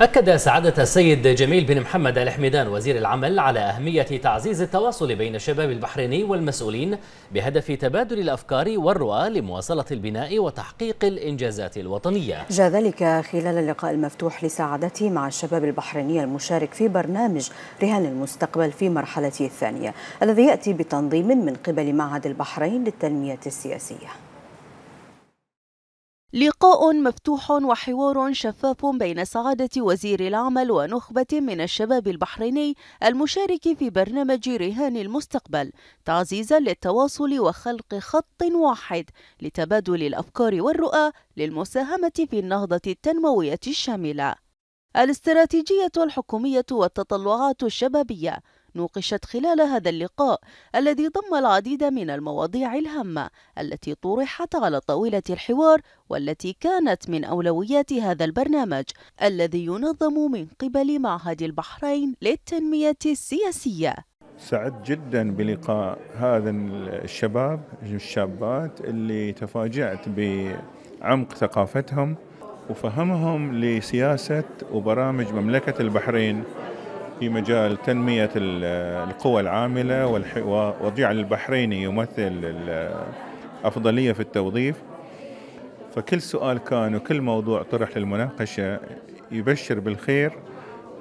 أكد سعادة السيد جميل بن محمد الحميدان وزير العمل على أهمية تعزيز التواصل بين الشباب البحريني والمسؤولين بهدف تبادل الأفكار والرؤى لمواصلة البناء وتحقيق الإنجازات الوطنية جاء ذلك خلال اللقاء المفتوح لسعادته مع الشباب البحريني المشارك في برنامج رهان المستقبل في مرحلته الثانية الذي يأتي بتنظيم من قبل معهد البحرين للتنمية السياسية لقاء مفتوح وحوار شفاف بين سعادة وزير العمل ونخبة من الشباب البحريني المشارك في برنامج رهان المستقبل تعزيزا للتواصل وخلق خط واحد لتبادل الأفكار والرؤى للمساهمة في النهضة التنموية الشاملة الاستراتيجية الحكومية والتطلعات الشبابية نوقشت خلال هذا اللقاء الذي ضم العديد من المواضيع الهامة التي طرحت على طاولة الحوار والتي كانت من أولويات هذا البرنامج الذي ينظم من قبل معهد البحرين للتنمية السياسية سعدت جدا بلقاء هذا الشباب الشابات اللي تفاجأت بعمق ثقافتهم وفهمهم لسياسة وبرامج مملكة البحرين في مجال تنمية القوى العاملة وجعل البحرين يمثل الأفضلية في التوظيف فكل سؤال كان وكل موضوع طرح للمناقشة يبشر بالخير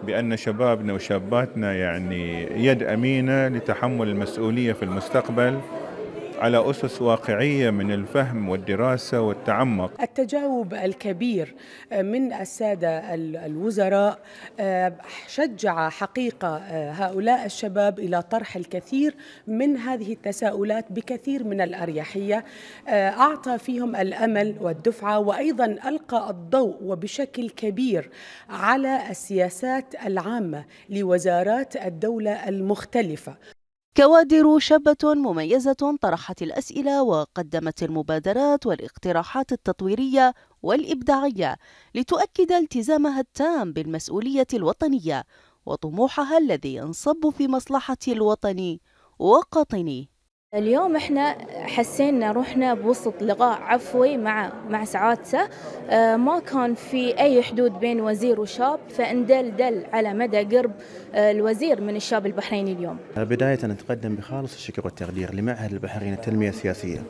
بأن شبابنا وشاباتنا يعني يد أمينة لتحمل المسؤولية في المستقبل على أسس واقعية من الفهم والدراسة والتعمق التجاوب الكبير آه، من السادة الوزراء آه، شجع حقيقة آه، هؤلاء الشباب إلى طرح الكثير من هذه التساؤلات بكثير من الأريحية أعطى فيهم الأمل والدفعة وأيضا ألقى الضوء وبشكل كبير على السياسات العامة لوزارات الدولة المختلفة كوادر شابة مميزة طرحت الأسئلة وقدمت المبادرات والاقتراحات التطويرية والإبداعية لتؤكد التزامها التام بالمسؤولية الوطنية وطموحها الذي ينصب في مصلحة الوطن وقطنه اليوم احنا حسينا روحنا بوسط لقاء عفوي مع مع سعادته اه ما كان في اي حدود بين وزير وشاب فان دل دل على مدى قرب آه، الوزير من الشاب البحريني اليوم. بدايه نتقدم بخالص الشكر والتقدير لمعهد البحرين التنميه السياسيه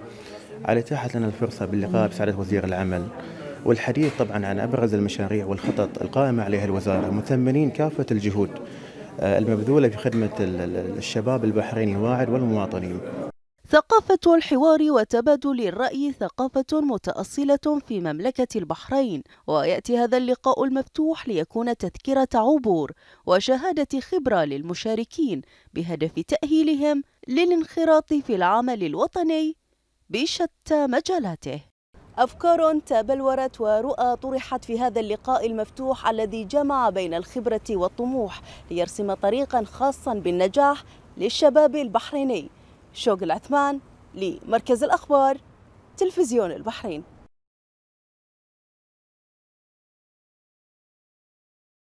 على اتاحه لنا الفرصه باللقاء بسعاده وزير العمل والحديث طبعا عن ابرز المشاريع والخطط القائمه عليها الوزاره مثمنين كافه الجهود آه، المبذوله في خدمه الشباب البحريني الواعد والمواطنين. ثقافة الحوار وتبادل الرأي ثقافة متأصلة في مملكة البحرين ويأتي هذا اللقاء المفتوح ليكون تذكرة عبور وشهادة خبرة للمشاركين بهدف تأهيلهم للانخراط في العمل الوطني بشتى مجالاته أفكار تبلورت ورؤى طرحت في هذا اللقاء المفتوح الذي جمع بين الخبرة والطموح ليرسم طريقا خاصا بالنجاح للشباب البحريني شوق العثمان لمركز الأخبار تلفزيون البحرين